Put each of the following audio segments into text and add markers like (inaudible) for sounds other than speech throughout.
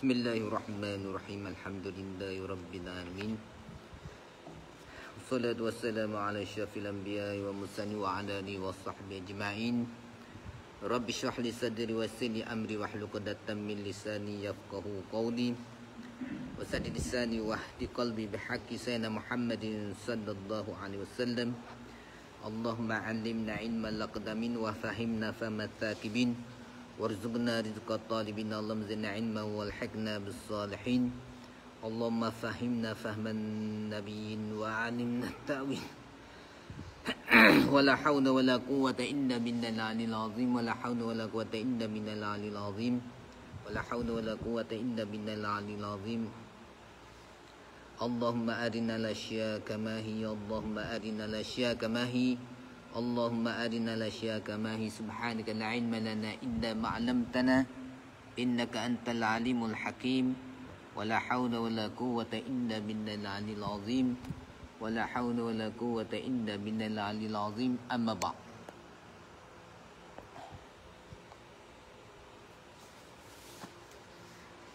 بسم الله الرحمن الرحيم الحمد لله رب العالمين والصلاة والسلام على شاف الأنبياء والمرسلين وعلى آله وصحبه أجمعين رب اشرح لي صدري ويسر لي أمري واحلل عقدة من لساني يفقه قولي وسدد لساني واهد قلبي بحق سيدنا محمد صلى الله عليه وسلم اللهم علمنا علما لقدمين وفهمنا فما الثاكبين وارزقنا رزق الطالبين اللهم زدنا علما والحقنا بالصالحين اللهم فهمنا فهم النبيين وعلمنا التأويل (coughs) ولا حول ولا قوة إلا بالله العلي العظيم ولا حول ولا قوة إلا بالله العلي العظيم ولا حول ولا قوة إلا بالله العلي العظيم اللهم أرنا الأشياء كما هي اللهم أرنا الأشياء كما هي اللهم أرنا الأشياء كما هي سبحانك لا علم لنا إلا ما علمتنا إنك أنت العليم الحكيم ولا حول ولا قوة إلا بالله العلي العظيم ولا حول ولا قوة إلا بالله العلي العظيم أما بعد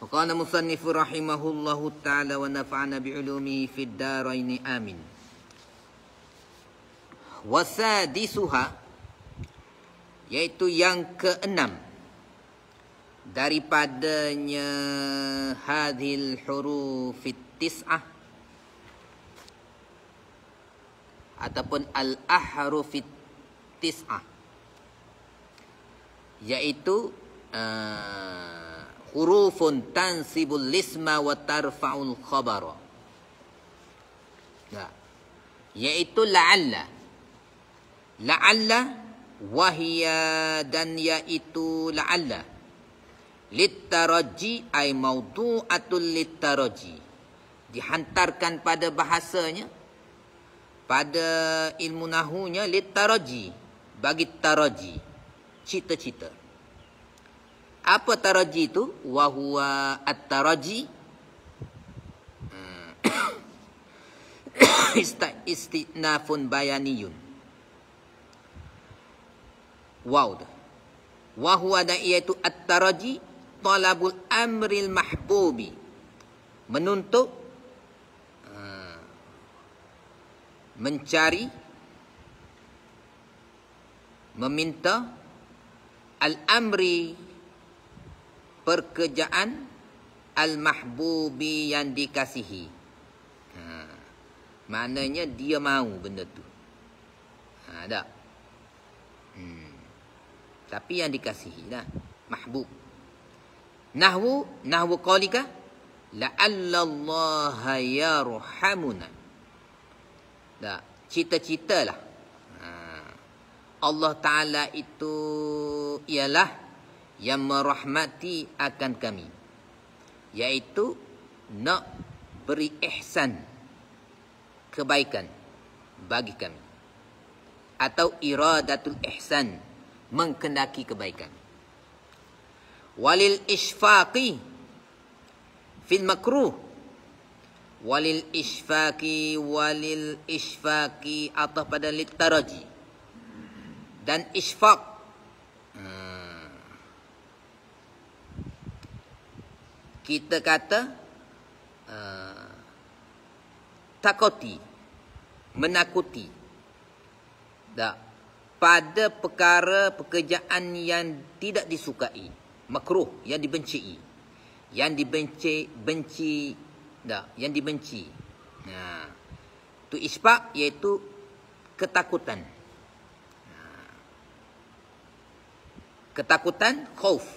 وقال مصنف رحمه الله تعالى ونفعنا بعلومه في الدارين آمين Wasa wasadisuha yaitu yang keenam daripadanya hadil huruf tis'ah ataupun al-ahruf tis'ah yaitu uh, hurufun tansibul isma wa tarfa'ul khobar, ya. yaitu iaitu la'alla wahiya dan yaitu la'alla litaraji ay mawdu'atul litaraji dihantarkan pada bahasanya pada ilmu nahunya litaraji bagi taraji cita-cita apa taraji itu wahuwa at-taraji hmm. (coughs) istinafun bayaniyun waw tu. Wahuwa dan iaitu at-taraji talabul amril mahbubi. Menuntut ah, mencari meminta al-amri pekerjaan al-mahbubi yang dikasihi. Ha. Maknanya dia mahu benda tu. Ha, tak? Tapi yang dikasihi lah. Mahbub. Nahwu, nahwu qalika. La'allallaha yaruhamuna. Tak. cita cita lah. Ha. Allah Ta'ala itu ialah yang merahmati akan kami. yaitu nak beri ihsan kebaikan bagi kami. Atau iradatul ihsan mengkendaki kebaikan. Walil isfaqi fil makruh. Walil isfaqi walil isfaqi atau pada litaraji. Dan isfaq. Hmm, kita kata uh, eh, takuti, menakuti. Tak pada perkara pekerjaan yang tidak disukai makruh yang dibenci yang dibenci benci dah yang dibenci nah tu isbab iaitu ketakutan ketakutan khauf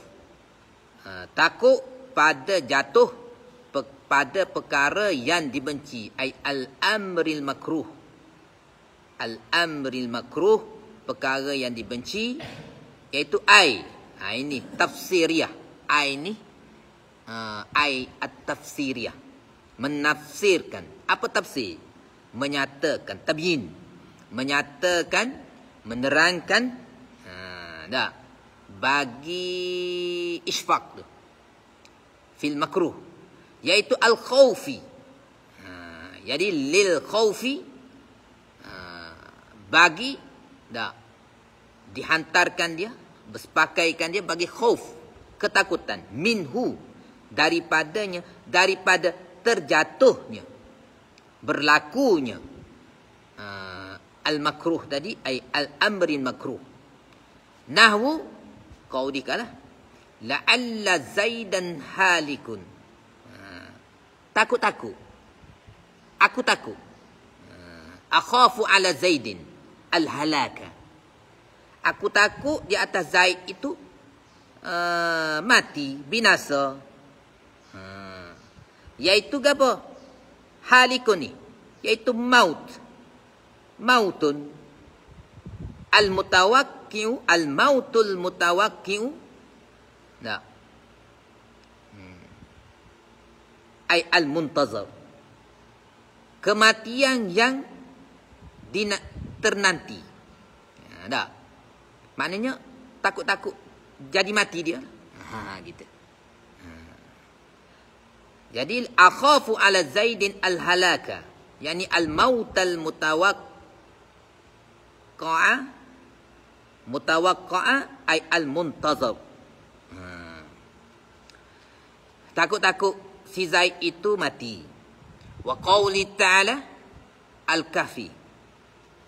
takut pada jatuh pada perkara yang dibenci ai al amril makruh al amril makruh perkara yang dibenci iaitu ai. Ha ini tafsiriah. Ai ni ha, ai at-tafsiriah. Menafsirkan. Apa tafsir? Menyatakan tabyin. Menyatakan, menerangkan ha dah bagi isfaq tu. Fil makruh iaitu al khawfi, Ha jadi lil khawfi ha, bagi Dah. Dihantarkan dia. Bersepakaikan dia bagi khuf. Ketakutan. Minhu. Daripadanya. Daripada terjatuhnya. Berlakunya. Uh, Al-makruh tadi. Al-amrin makruh. Nahu Kau dikalah. La'alla zaidan halikun. Uh, takut-takut. Uh, Aku takut. Uh, Akhafu ala zaidin al-halaka. Aku takut di atas Zaid itu uh, mati, binasa. Ha. Iaitu apa? Halikuni. Iaitu maut. Mautun. Al-mutawakiu. Al-mautul mutawakiu. Tak. Hmm. Ay al-muntazar. Kematian yang dina, ternanti. Ha, ya, tak? Maknanya takut-takut jadi mati dia. Ha gitu. Ha. Jadi akhafu ala Zaidin al-halaka, yani al-maut al-mutawaqqa'a mutawaqqa'a ay al-muntazab. Ha. Takut-takut si Zaid itu mati. Wa qauli ta'ala al-kafi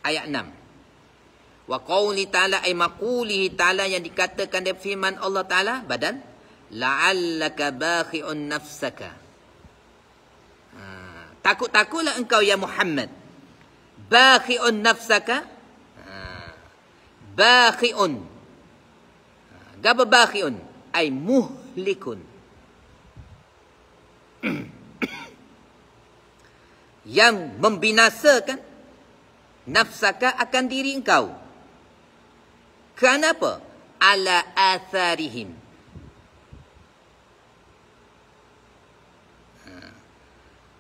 ayat 6. Wa qawli ta'ala ay maqulihi ta'ala yang dikatakan dari firman Allah Ta'ala badan. La'allaka bakhi'un nafsaka. Ha, takut-takutlah engkau ya Muhammad. Bakhi'un nafsaka. Ha, bakhi'un. Ha, gaba bakhi'un. Ay muhlikun. (clears throat) yang membinasakan nafsaka akan diri engkau. Kenapa? Ala atharihim. Ha.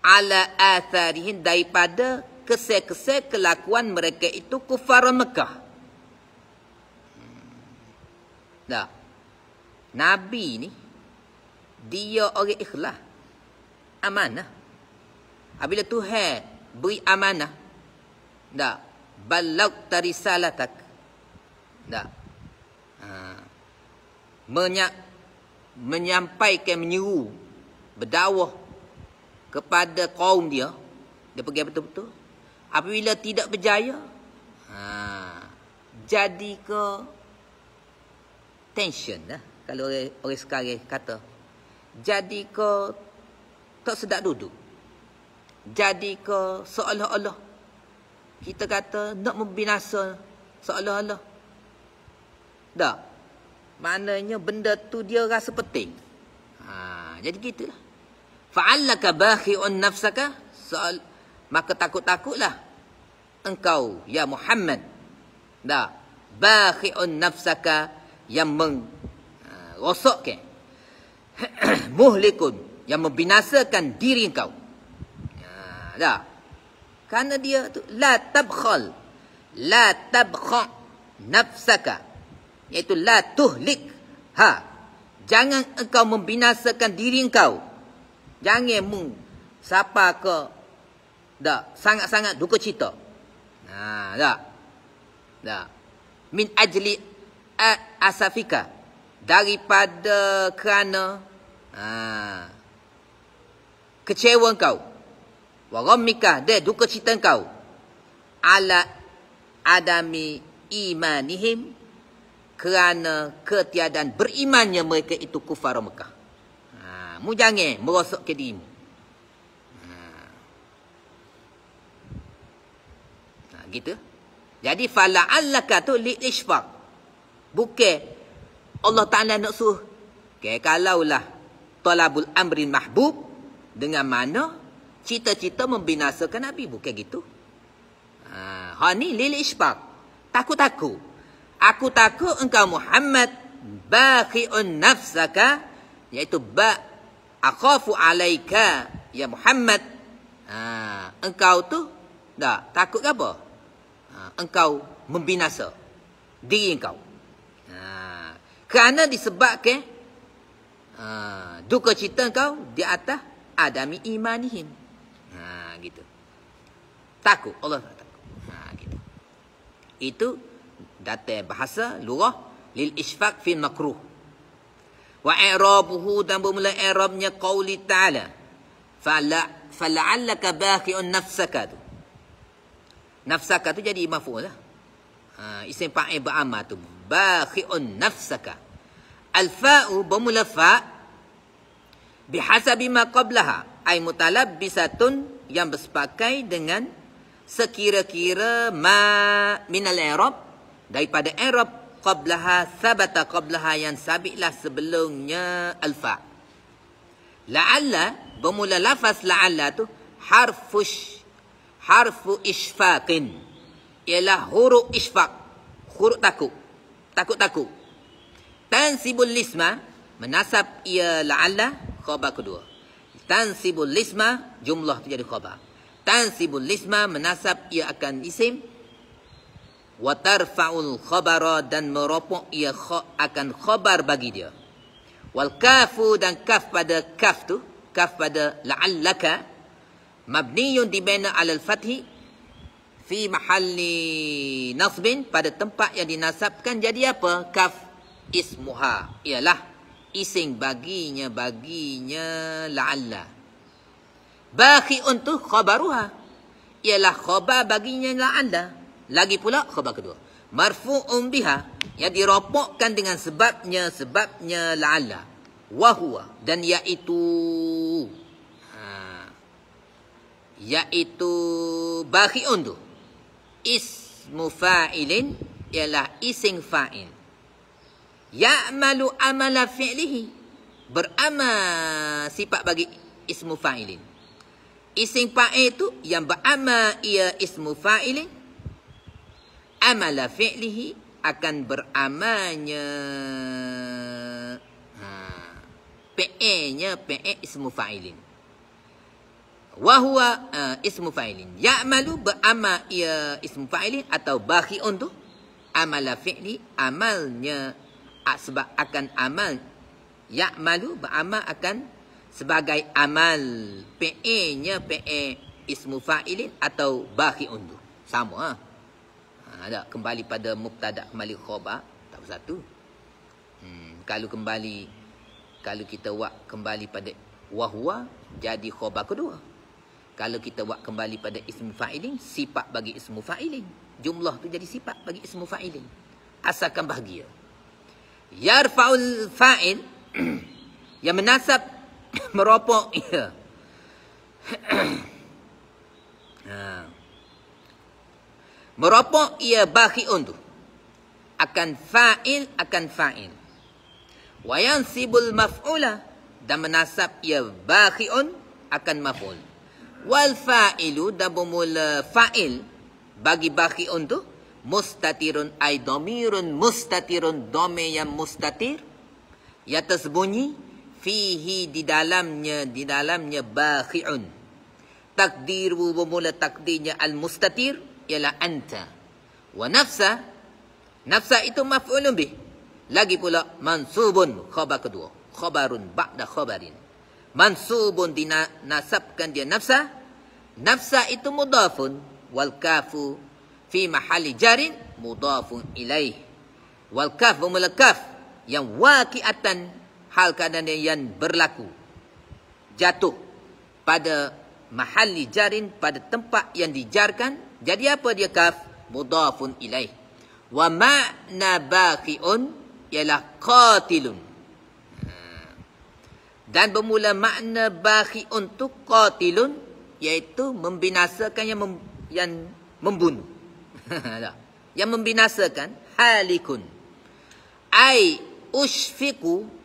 ala atharihin daripada kesek-kesek kelakuan mereka itu kufar Mekah. Hmm. Dah. Nabi ni dia orang ikhlas. Amanah. Apabila Tuhan beri amanah, tak. Balak tarisalatak. Tak. Ha. Menyak, menyampaikan menyeru. Berdawah. Kepada kaum dia. Dia pergi betul-betul. Apabila tidak berjaya. Ha. Jadi ke. Tension lah. Kalau orang, orang sekarang kata. Jadi ke. Tak sedap duduk. Jadi ke seolah-olah kita kata nak membinasa seolah-olah. Dah. Maknanya benda tu dia rasa penting. Ha, jadi gitulah. Fa'allaka bakhi'un nafsaka? Soal maka takut-takutlah engkau ya Muhammad. Dah. Bakhi'un nafsaka yang meng ha, rosakkan (clears throat) muhlikun yang membinasakan diri engkau. Ha, dah. Karena dia tu la tabkhal la tabkha nafsaka iaitu la tuhlik ha jangan engkau membinasakan diri engkau jangan mung siapa ke dak sangat-sangat duka cita ha dak dak min ajli asafika daripada kerana ha kecewa engkau Waramika de duka cita kau. Ala adami imanihim kerana ketiadaan berimannya mereka itu kufar Mekah. Ha, mu jangan merosak ke dirimu. Ha. ha. gitu. Jadi fala allaka tu li isfaq. Bukan Allah Taala nak suruh. Okay, kalaulah talabul amrin mahbub dengan mana cita-cita membinasakan Nabi. Bukan gitu. Ha, ni lilik syfak. Takut-takut. Aku takut engkau Muhammad bakhi'un nafsaka. Iaitu ba' akhafu alaika ya Muhammad. Ha, engkau tu tak takut ke apa? Ha, engkau membinasa diri engkau. Ha, kerana disebabkan ha, duka cita engkau di atas adami imanihim takut Allah tak takut ha gitu itu data bahasa lurah lil isfaq fi makruh wa i'rabuhu dan bermula i'rabnya qauli ta'ala fala fala'allaka baqi'un nafsaka tu nafsaka tu jadi maf'ul lah ha isim fa'il ba'amah tu baqi'un nafsaka al fa'u bermula fa' bihasabi ma qablaha ay mutalabbisatun yang bersepakai dengan sekira-kira ma minal Arab daripada Arab qablaha sabata qablaha yang sabitlah sebelumnya alfa. La'alla bermula lafaz la'alla tu harfush harfu isfaqin ialah huruf isfaq huruf takut takut-takut tansibul lisma menasab ia la'alla khabar kedua tansibul lisma jumlah tu jadi khabar tansibul isma menasab ia akan isim wa tarfa'ul khabara dan meropok ia akan khabar bagi dia wal kafu dan kaf pada kaf tu kaf pada la'allaka mabniyun dibina alal fathi fi mahalli nasbin pada tempat yang dinasabkan jadi apa kaf ismuha ialah ising baginya baginya la'allaka Bakhi'un untuk khabaruha. Ialah khabar baginya ialah anda. Lagi pula khabar kedua. Marfu'un biha. Yang diropokkan dengan sebabnya, sebabnya la'ala. Wahua. Dan iaitu... Ha, iaitu bakhi'un tu. Ismu fa'ilin ialah ising fa'il. Ya'malu amala fi'lihi. Beramal sifat bagi ismu fa'ilin. Isim fa'il tu yang beramal ia ismu fa'ilin. Amala fi'lihi akan beramanya Ha. Pe'enya pe ismu fa'ilin. Wahua uh, ha, ismu fa'ilin. Ya'malu beramal ia ismu fa'ilin atau bahi tu. Amala fi'li amalnya. Sebab akan amal. Ya'malu beramal akan sebagai amal PE-nya PE ismu fa'ilin atau bahi undu. Sama ah. Ha? ada kembali pada mubtada kembali khabar tak bersatu. Hmm, kalau kembali kalau kita buat kembali pada wahwa jadi khabar kedua. Kalau kita buat kembali pada ismu fa'ilin sifat bagi ismu fa'ilin. Jumlah tu jadi sifat bagi ismu fa'ilin. Asalkan bahagia. Yarfa'ul fa'il (clears throat) yang menasab (coughs) meropok ya. (coughs) ha. Meropok ia bakhiun tu akan fa'il akan fa'il. Wayan sibul maf'ula dan menasab ia bakhiun akan maf'ul. Wal fa'ilu dan bermula fa'il bagi bakhiun tu mustatirun ay domirun mustatirun dome yang mustatir ia tersembunyi fihi di dalamnya di dalamnya bakhiun takdiru bermula takdirnya al mustatir ialah anta wa nafsa nafsa itu maf'ulun bih lagi pula mansubun khabar kedua khabarun ba'da khabarin mansubun dinasabkan dia nafsa nafsa itu mudafun wal kafu fi mahalli jarin mudafun ilaih wal kaf bermula kaf yang waqi'atan hal keadaan yang berlaku jatuh pada mahalli jarin pada tempat yang dijarkan jadi apa dia kaf mudafun ilaih wa ma'na baqi'un ialah qatilun ha. dan bermula makna baqi'un tu qatilun iaitu membinasakan yang mem, yang membunuh (laughs) lah. yang membinasakan halikun ai ushfiku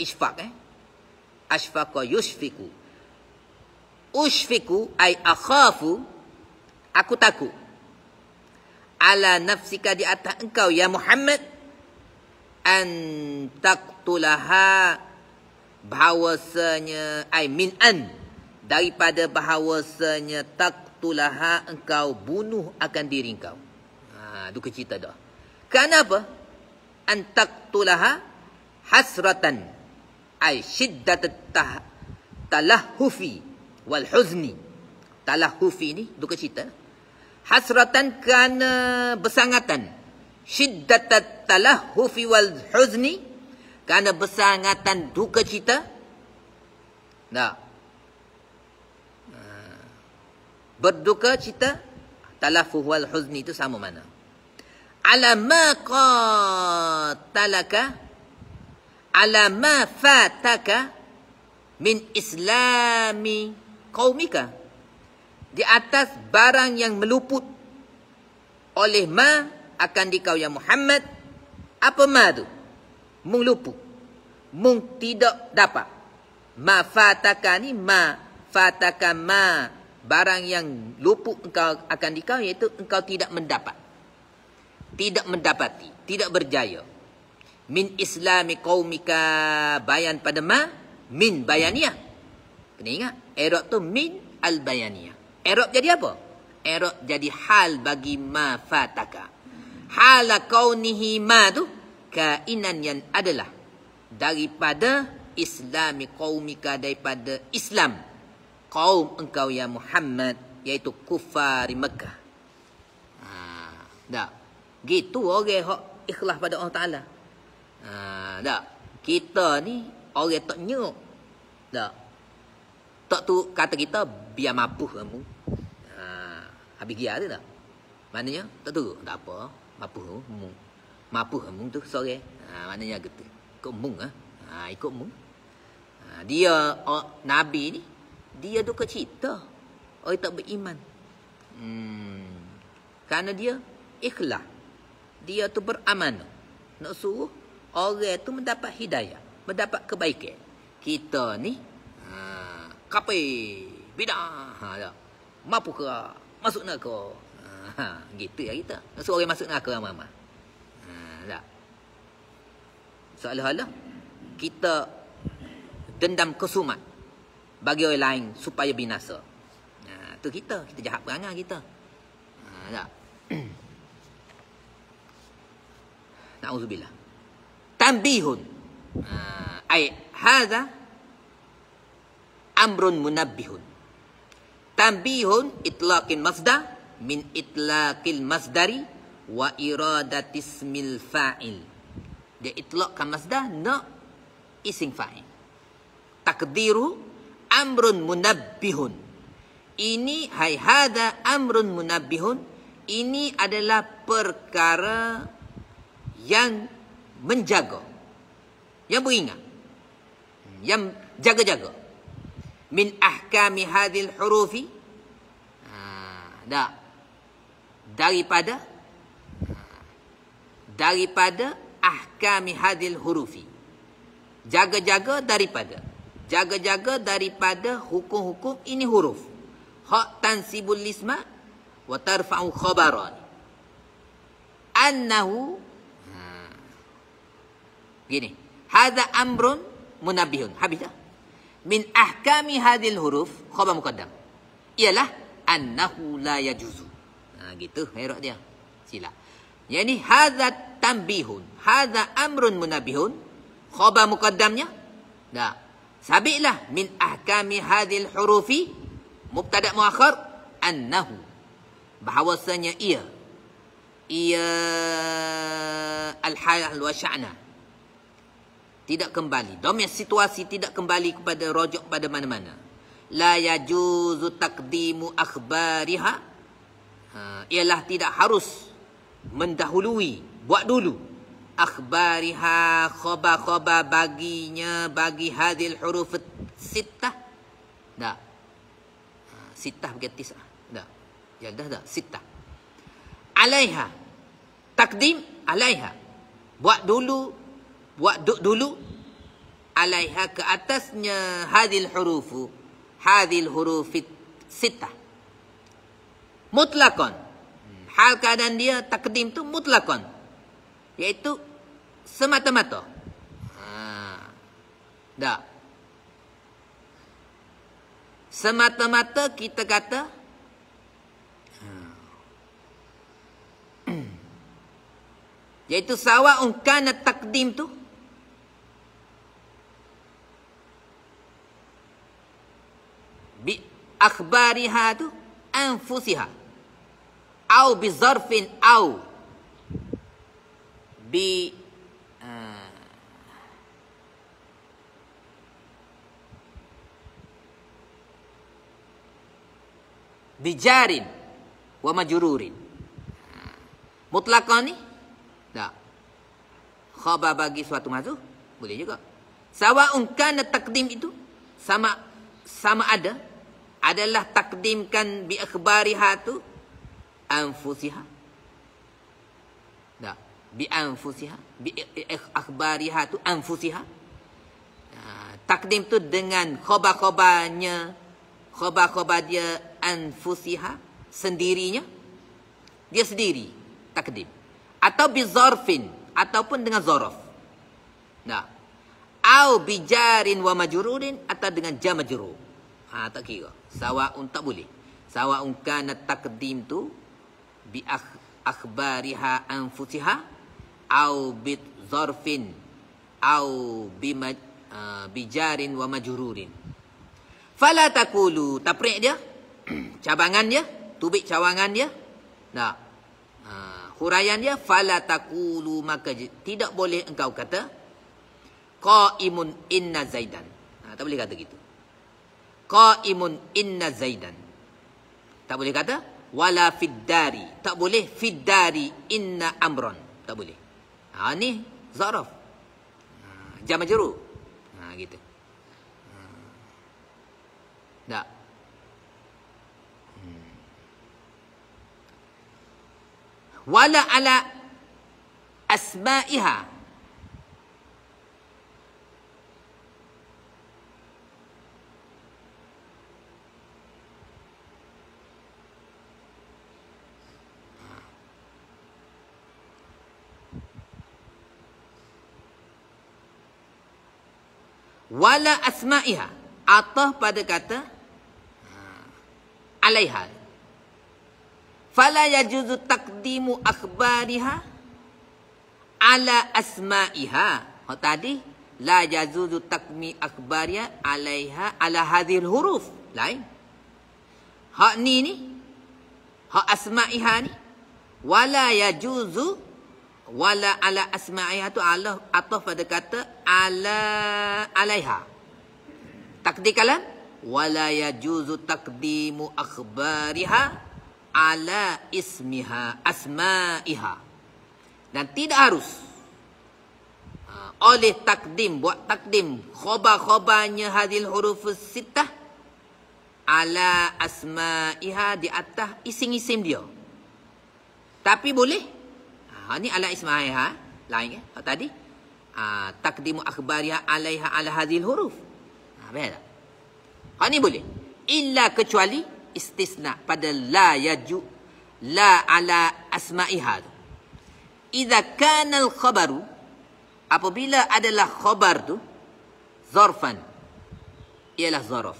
isfak eh asfaqa yusfiku usfiku ay akhafu aku takut ala nafsika di atas engkau ya Muhammad an taqtulaha bahawasanya ai min an daripada bahawasanya taqtulaha engkau bunuh akan diri engkau ha tu kecita dah kenapa an taqtulaha hasratan ay syiddat tah talahufi wal huzni talahufi ni duka cita hasratan kerana bersangatan syiddat talahufi wal huzni kana besangatan duka cita nah eh, berduka cita talafu wal huzni itu sama mana ala ma qatalaka ala ma fataka min islami qaumika di atas barang yang meluput oleh ma akan dikau ya Muhammad apa ma tu mung lupu mung tidak dapat ma fataka ni ma fataka ma barang yang luput engkau akan dikau iaitu engkau tidak mendapat tidak mendapati tidak berjaya min islami qaumika bayan pada ma min bayaniyah kena ingat i'rab tu min al bayaniyah i'rab jadi apa i'rab jadi hal bagi ma fataka hal kaunihi ma tu kainan yang adalah daripada islami qaumika daripada islam kaum engkau ya Muhammad iaitu kufar Mekah. Ha, dak. Gitu orang okay, hok ikhlas pada Allah Taala. Ha, tak. Kita ni orang tak nyuk. Tak. Tak tu kata kita biar mampu kamu. Ha, habis gear tu tak. Maknanya tak tu tak apa. Mampu kamu. Mampu kamu tu sore. Ha, maknanya gitu. Ikut mung Ha? ha, ikut mung. Ha, dia o, oh, nabi ni dia duk cerita. Orang tak beriman. Hmm. Karena dia ikhlas. Dia tu beramanah. Nak suruh orang tu mendapat hidayah mendapat kebaikan kita ni ha kape bidah ha ya. mampu ke masuk neraka ha gitu ya kita masuk orang masuk neraka ramai ha tak soalnya kita dendam kesumat bagi orang lain supaya binasa ha tu kita kita jahat perangai kita ha tak (coughs) Nauzubillah tanbihun ah. ay hadha amrun munabbihun tanbihun itlaqin mazda, min itlaqil masdari wa iradatismil fa'il dia itlaqkan mazda, nak ising fa'il takdiru amrun munabbihun ini hai hadha amrun munabbihun ini adalah perkara yang menjaga yang beringat yang jaga-jaga min ahkami hadhil hurufi ha, dah daripada ha, daripada ahkami hadhil hurufi jaga-jaga daripada jaga-jaga daripada hukum-hukum ini huruf Ha tansibul lisma wa tarfa'u khabaran annahu Gini. Hadha amrun munabihun. Habis dah. Min ahkami hadil huruf khobar muqaddam. Ialah annahu la yajuzu. Ha, gitu. Herok dia. Sila. Jadi, ini hadha tambihun. Hadha amrun munabihun. khabar muqaddamnya. Dah. Sabiklah min ahkami hadil hurufi mubtadak muakhir annahu bahawasanya ia ia al hayal wa sya'na tidak kembali domes situasi tidak kembali kepada rojok pada mana-mana la yajuzu taqdimu akhbariha ha, ialah tidak harus mendahului buat dulu akhbariha khaba khaba baginya bagi hadil huruf sittah dah ha, sittah berarti tisah dah ya dah dah sittah alaiha taqdim alaiha buat dulu buat duk dulu alaiha ke atasnya hadil hurufu hadil hurufit sita mutlakon hal keadaan dia takdim tu mutlakon iaitu semata-mata ha. dah semata-mata kita kata (clears throat) Iaitu sawa ungkana takdim tu akhbariha tu anfusiha au bi zarfin au bi eh, bijarin wa majrurin mutlaqan ni tak khabar bagi suatu mazu boleh juga sawa'un kana taqdim itu sama sama ada adalah takdimkan bi akhbariha tu anfusiha. Tak. Bi anfusiha. Bi akhbariha tu anfusiha. Ha, Takdim tu dengan khobah-khobahnya. Khobah-khobah dia anfusiha. Sendirinya. Dia sendiri. Takdim. Atau bi zorfin. Ataupun dengan zorof. Nah, Au bijarin wa majururin. Atau dengan jamajurur. Ha, tak kira sawaun tak boleh sawaun kana takdim tu bi akhbariha anfusiha au bi zarfin au bi uh, ah, bijarin wa majrurin fala taqulu tafriq dia (clears throat) cabangan dia tubik cawangan dia nah uh, huraian dia fala taqulu maka tidak boleh engkau kata qaimun inna zaidan ha, tak boleh kata gitu qaimun inna zaidan tak boleh kata wala fiddari tak boleh fiddari inna amron tak boleh ha ni zaraf ha jam majrur ha gitu ha. tak hmm. wala ala asma'iha wala asma'iha atau pada kata ha, alaiha fala yajuzu taqdimu akhbariha ala asma'iha oh, tadi la yajuzu taqmi akhbariha alaiha ala hadhil huruf lain hak ni ni hak asma'iha ni wala yajuzu wala ala asma'iha tu Allah atau pada kata ala alaiha takdir kalam wala yajuzu takdimu akhbariha ala ismiha asma'iha dan tidak harus ha, oleh takdim buat takdim khabar-khabarnya hadil huruf sitah ala asma'iha di atas isim-isim dia tapi boleh ha ni ala ismaiha lain ke ha, tadi ha, takdimu akhbariha alaiha ala hadhil huruf ha betul tak ha ni boleh illa kecuali istisna pada la yaju la ala asmaiha tu idza kana al khabaru apabila adalah khabar tu zarfan ialah zarf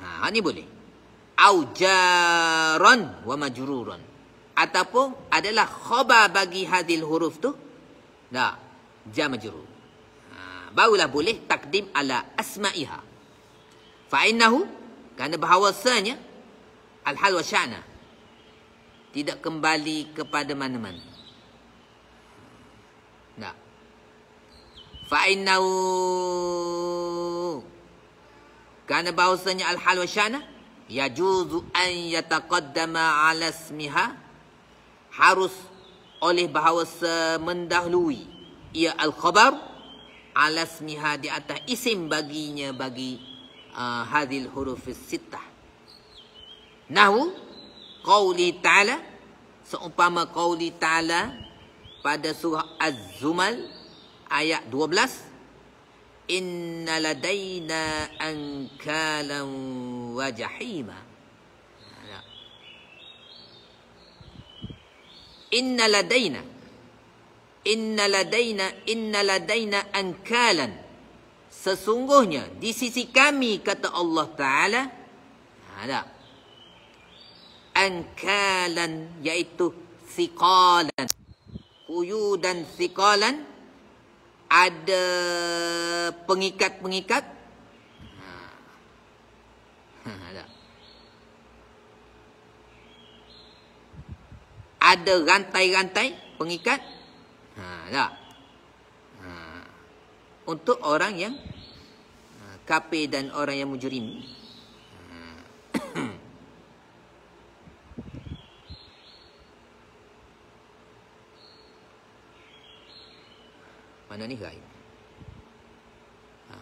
ha, ha ni boleh au jaran wa majruran ataupun adalah khabar bagi hadil huruf tu dah jamajru ha barulah boleh takdim ala asmaiha fa innahu kerana bahawasanya al hal wa sya'na tidak kembali kepada mana-mana dah fa innahu kerana bahawasanya al hal wa sya'na yajuzu an yataqaddama ala ismiha harus oleh bahawa semendahului ia al-khabar alasmiha di atas isim baginya bagi uh, hadil huruf sitah. Nahu qawli ta'ala seumpama qawli ta'ala pada surah Az-Zumal ayat 12 Inna ladayna ankalan wa Inna ladaina. Inna ladaina, inna ladaina ankalan. Sesungguhnya, di sisi kami, kata Allah Ta'ala. Ada. Ha, ankalan, iaitu sikalan. Kuyudan sikalan, Ada pengikat-pengikat. Ada. Ha. -pengikat. (laughs) Ha, ada rantai-rantai pengikat. Ha, dah. Ha, untuk orang yang ha, kafir dan orang yang mujrim. (coughs) Mana ni gaib? Ha.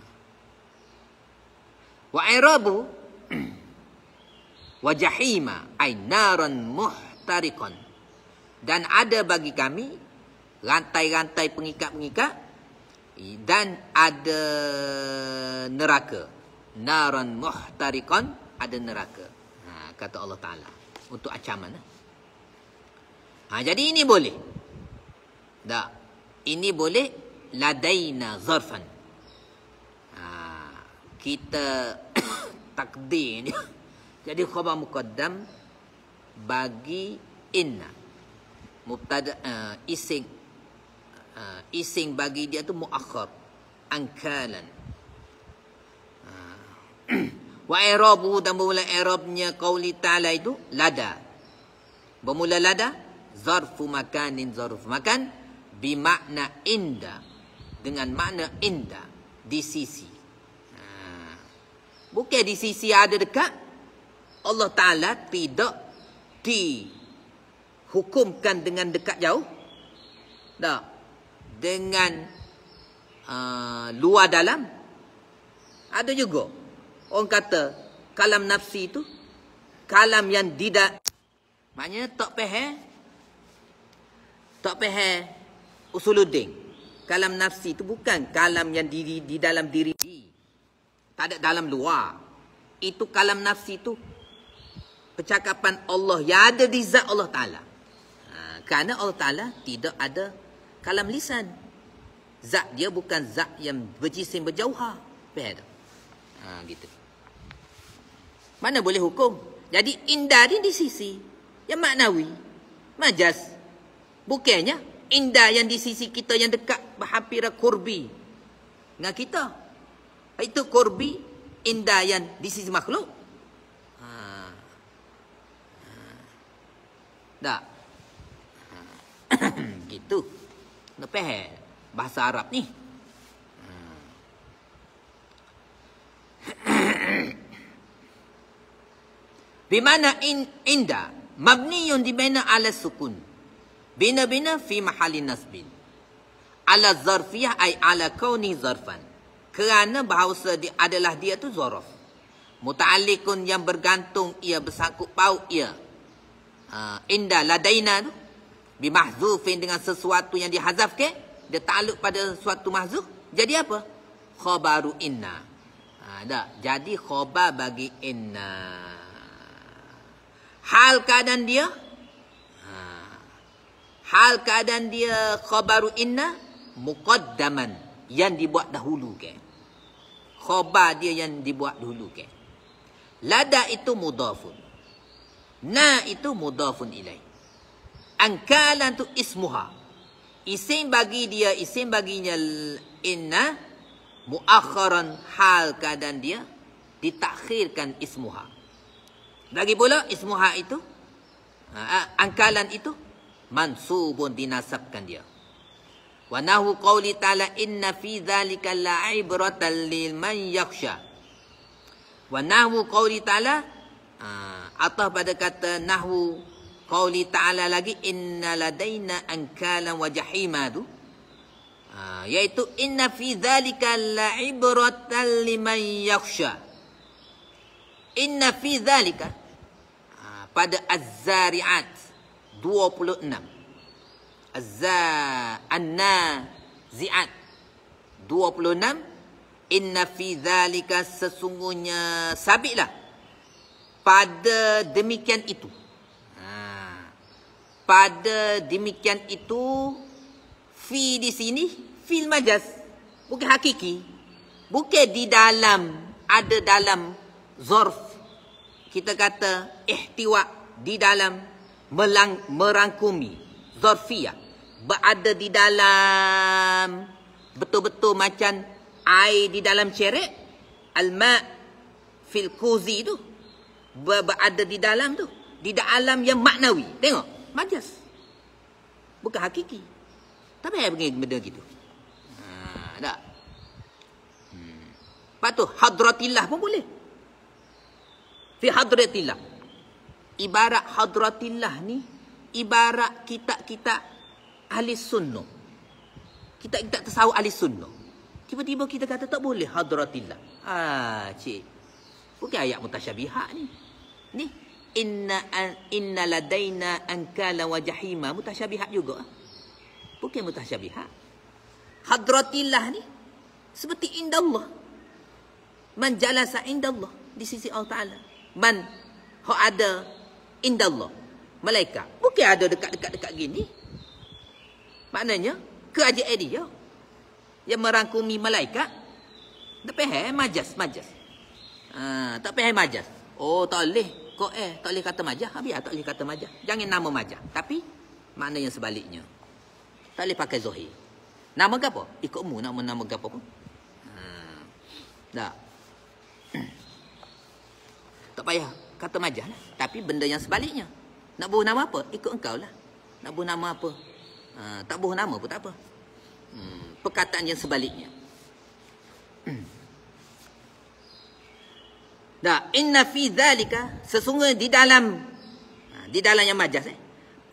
Wa irabu (coughs) wa jahima ay naran muhtariqan dan ada bagi kami rantai-rantai pengikat-pengikat dan ada neraka naran muhtariqan ada neraka ha, kata Allah Taala untuk acaman eh? ha, jadi ini boleh tak ini boleh ladaina zarfan ha, kita (coughs) takdir ni (coughs) jadi khabar mukaddam bagi inna mubtada uh, ising uh, ising bagi dia tu muakhar angkalan. Eh, (clears throat) wa irabu dan bermula irabnya qauli ta'ala itu lada bermula lada zarfu makanin zarfu makan bi makna inda dengan makna inda di sisi bukan di sisi ada dekat Allah Ta'ala tidak di hukumkan dengan dekat jauh? dah Dengan uh, luar dalam? Ada juga. Orang kata kalam nafsi itu kalam yang tidak maknanya tak faham tak faham usuluddin. Kalam nafsi itu bukan kalam yang diri di dalam diri. Tak ada dalam luar. Itu kalam nafsi itu percakapan Allah yang ada di zat Allah Ta'ala kerana Allah Ta'ala tidak ada kalam lisan. Zat dia bukan zat yang berjisim berjauha. Faham tak? Ha, gitu. Mana boleh hukum? Jadi indah di sisi yang maknawi. Majas. Bukannya indah yang di sisi kita yang dekat bahapira kurbi dengan kita. Itu kurbi indah yang di sisi makhluk. Ha. Ha tu. Lepas eh, bahasa Arab ni. Di ha. mana in, inda mabniyun di mana ala sukun. Bina-bina fi mahali nasbin. Ala zarfiyah ay ala kauni zarfan. Kerana bahasa dia adalah dia tu zorof. Muta'alikun yang bergantung ia bersangkut paut ia. Uh, inda ladaina bimahzufin dengan sesuatu yang dihazafkan dia takluk pada sesuatu mahzuf jadi apa Khobaru inna ha dah jadi khobar bagi inna hal keadaan dia ha. hal keadaan dia khobaru inna muqaddaman yang dibuat dahulu ke khobar dia yang dibuat dahulu ke lada itu mudafun na itu mudafun ilaih Angkalan tu ismuha. Isim bagi dia, isim baginya inna muakharan hal keadaan dia ditakhirkan ismuha. Lagi pula ismuha itu ha, angkalan itu mansubun dinasabkan dia. Wa nahu qawli ta'ala inna fi dhalika la'ibratan lil man yakhsha. Wa nahu qawli ta'ala ha, atah pada kata nahu Qauli Ta'ala lagi Inna ladayna ankalan wa jahimadu ha, Iaitu Inna fi dhalika la'ibratan liman yakhsha Inna fi dhalika ha, Pada Az-Zari'at 26 Az-Zari'at 26 Inna fi dhalika sesungguhnya Sabitlah Pada demikian itu pada demikian itu fi di sini fil majaz bukan hakiki bukan di dalam ada dalam zorf kita kata ihtiwa di dalam melang, merangkumi zorfiyah berada di dalam betul-betul macam air di dalam ceret alma fil kuzi tu berada di dalam tu di dalam yang maknawi tengok majas. Bukan hakiki. Tak payah pergi benda gitu. Ha, tak? Hmm. Lepas tu, hadratillah pun boleh. Fi hadratillah. Ibarat hadratillah ni, ibarat kita kita ahli sunnah. Kita kitab tersawuk ahli sunnah. Tiba-tiba kita kata tak boleh hadratillah. Ha, cik. Bukan ayat mutasyabihat ni. Ni, inna inna ladaina ankala wa jahima mutasyabihat juga bukan mutasyabihat hadratillah ni seperti inda Allah man jalasa inda Allah di sisi Allah Taala man ho ada inda Allah malaikat bukan ada dekat-dekat dekat gini maknanya ke aja ya? dia yang merangkumi malaikat tak payah eh? majas majas ha, tak payah majas oh tak boleh kok eh tak boleh kata majah habis lah tak boleh kata majah jangan nama majah tapi mana yang sebaliknya tak boleh pakai zahir nama gapo ikut mu nama nama gapo pun hmm. tak (clears throat) tak payah kata majah lah. tapi benda yang sebaliknya nak buh nama apa ikut engkau lah nak buh nama apa uh, tak buh nama pun tak apa hmm. perkataan yang sebaliknya Dah inna fi dzalika sesungguhnya di dalam ha, di dalam yang majas eh.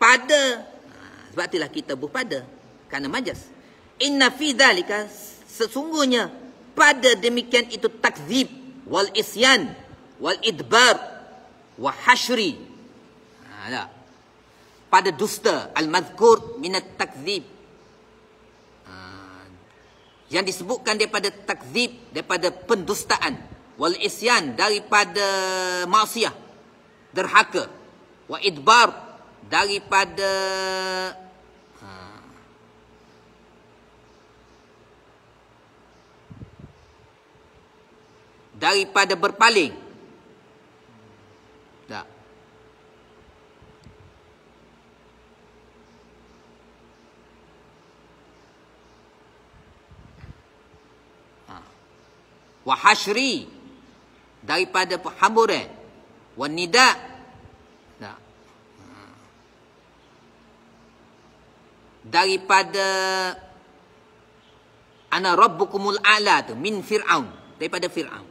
Pada ha, sebab itulah kita pada kerana majas. Inna fi dzalika sesungguhnya pada demikian itu takzib wal isyan wal idbar wa hasyri. Ha, pada dusta al mazkur min at takzib ha, yang disebutkan daripada takzib daripada pendustaan wal isyan daripada maksiat derhaka wa idbar daripada ha, daripada berpaling tak ha, wa hasri daripada perhamburan dan nida nah. daripada ana rabbukumul ala tu min fir'aun daripada fir'aun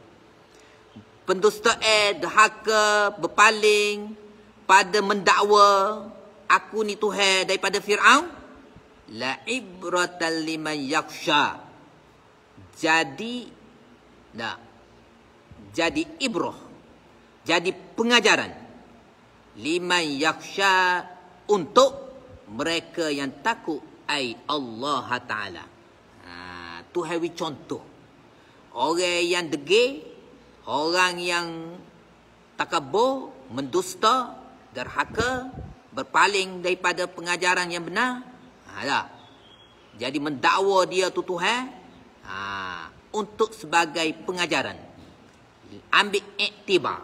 pendusta eh dahaka berpaling pada mendakwa aku ni tuhan daripada fir'aun la ibratan liman yakhsha jadi nah jadi ibroh, jadi pengajaran. Liman yaksha untuk mereka yang takut ai Allah Ta'ala. Ha, tu hari contoh. Orang yang degil, orang yang takabur, mendusta, derhaka, berpaling daripada pengajaran yang benar. Ha, Jadi mendakwa dia tu Tuhan ha, untuk sebagai pengajaran ambil iktibar.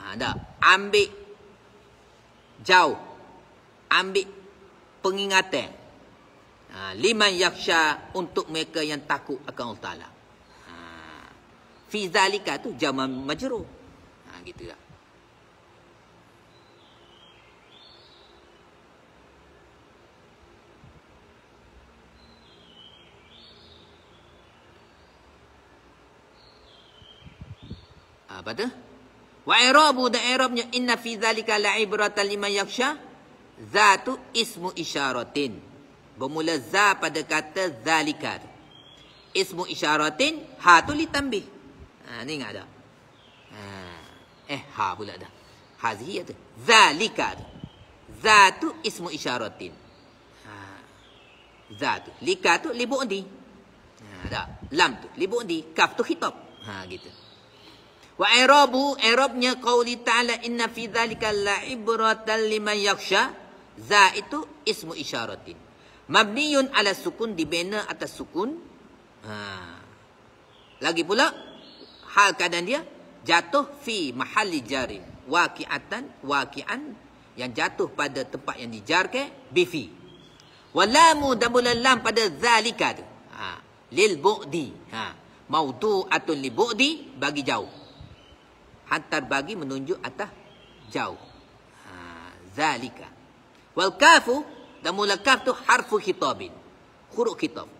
Ha, tak? Ambil jauh. Ambil pengingatan. Ha, liman yaksha untuk mereka yang takut akan Allah Ha, Fizalika tu jaman majeruh. Ha, gitu tak? Lah. Apa tu? Wa i'rabu da i'rabnya inna fi zalika la'ibratan liman yakhsha zatu ismu isyaratin. Bermula za pada kata zalika. Tu. Ismu isyaratin ha tu li tambih. Ha ni enggak ada. Ha. eh ha pula dah. Hazhi ya tu. Zalika. Tu. Zatu ismu isyaratin. Ha. Zatu. Lika tu libu undi. Ha dah. Lam tu libu undi. Kaf tu khitab. Ha gitu. Wa irabu kau di ta'ala inna fi dhalika la'ibratan liman yaksha za itu ismu isyaratin. Mabniyun ala sukun dibina atas sukun. Ha. Lagi pula hal keadaan dia jatuh fi mahali jari Wakiatan wakian yang jatuh pada tempat yang dijarke bifi. Walamu dabul lam pada zalika tu. Ha. Lil bu'di. Ha. Maudu atun li bu'di bagi jauh hantar bagi menunjuk atas jauh. Ha, zalika. Wal kafu dan mula kaf tu harfu khitabin. Huruf kitab.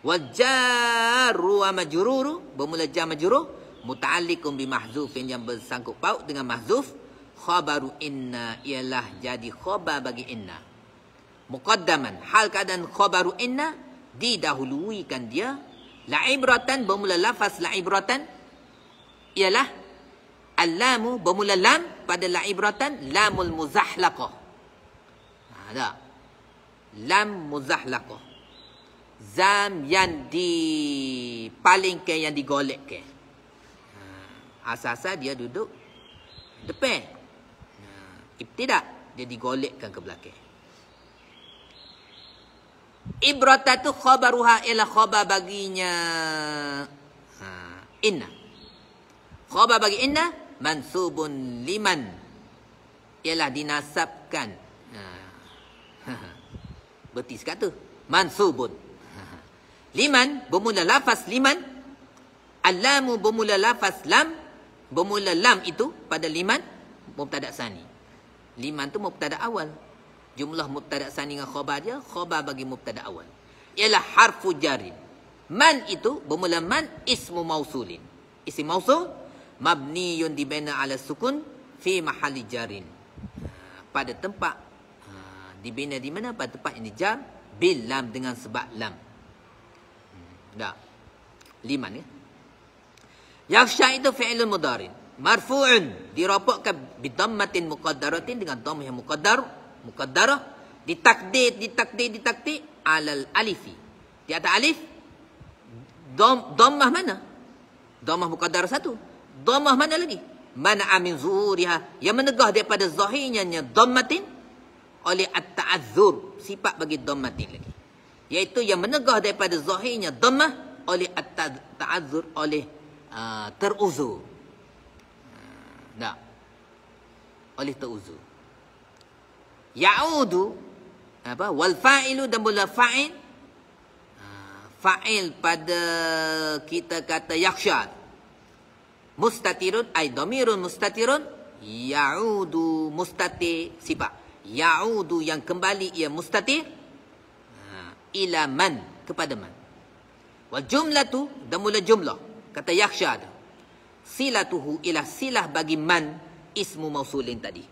Wal jarru wa majruru bermula jar majrur muta'alliqun bi mahzufin yang bersangkut paut dengan mahzuf khabaru inna ialah jadi khabar bagi inna. Muqaddaman hal keadaan khabaru inna didahuluikan dia la ibratan bermula lafaz la ibratan ialah Al-lamu bermula lam pada la ibratan lamul muzahlaqah. Ha, ada. Lam muzahlaqah. Zam yang di paling dipalingkan, yang digolekkan. Ha, asal-asal dia duduk depan. Ha, tidak, dia digolekkan ke belakang. Ibrata tu khabaruha ila khabar baginya ha, inna. Khabar bagi inna mansubun liman ialah dinasabkan ha. (laughs) betis kata mansubun (laughs) liman bermula lafaz liman alamu bermula lafaz lam bermula lam itu pada liman mubtada sani liman tu mubtada awal jumlah mubtada sani dengan khabar dia khabar bagi mubtada awal ialah harfu jarin man itu bermula man ismu mausulin isim mausul Mabni mabniyun dibina ala sukun fi mahali jarin pada tempat ah, dibina di mana pada tempat ini jar bil lam dengan sebab lam hmm, dah liman ya yaksha itu fi'il mudharin marfu'un dirapakkan bidammatin muqaddaratin dengan dhamma yang muqaddar muqaddarah ditakdir ditakdir ditakdir alal alifi di atas alif dhammah dom, mana dhammah muqaddar satu Dhammah mana lagi? Man'a min zuhuriha. Yang menegah daripada zahirnya dhammatin oleh at-ta'adzur. Sifat bagi dhammatin lagi. Iaitu yang menegah daripada zahirnya dhammah oleh at-ta'adzur oleh uh, teruzur. Tak. Ah, oleh teruzur. Ya'udu apa wal fa'ilu dan bila fa'il ah, fa'il pada kita kata yakhsha mustatirun ay domirun mustatirun yaudu mustati siapa yaudu yang kembali ia mustatir ha, ila man kepada man wa jumlah tu dah mula jumlah kata yaksha ada silatuhu ila silah bagi man ismu mausulin tadi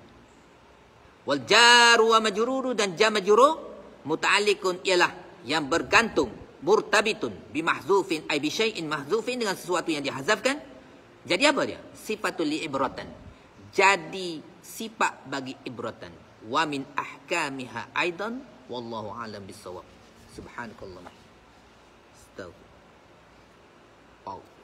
wal jaru wa majruru dan jam majruru muta'alliqun ialah yang bergantung murtabitun bimahzufin ay bi syai'in mahzufin dengan sesuatu yang dihazafkan jadi apa dia? Sifatul ibratan. Jadi sifat bagi ibratan. Wa min ahkamiha aidan wallahu alam bisawab. Subhanakallah. Astagfirullah. Pause.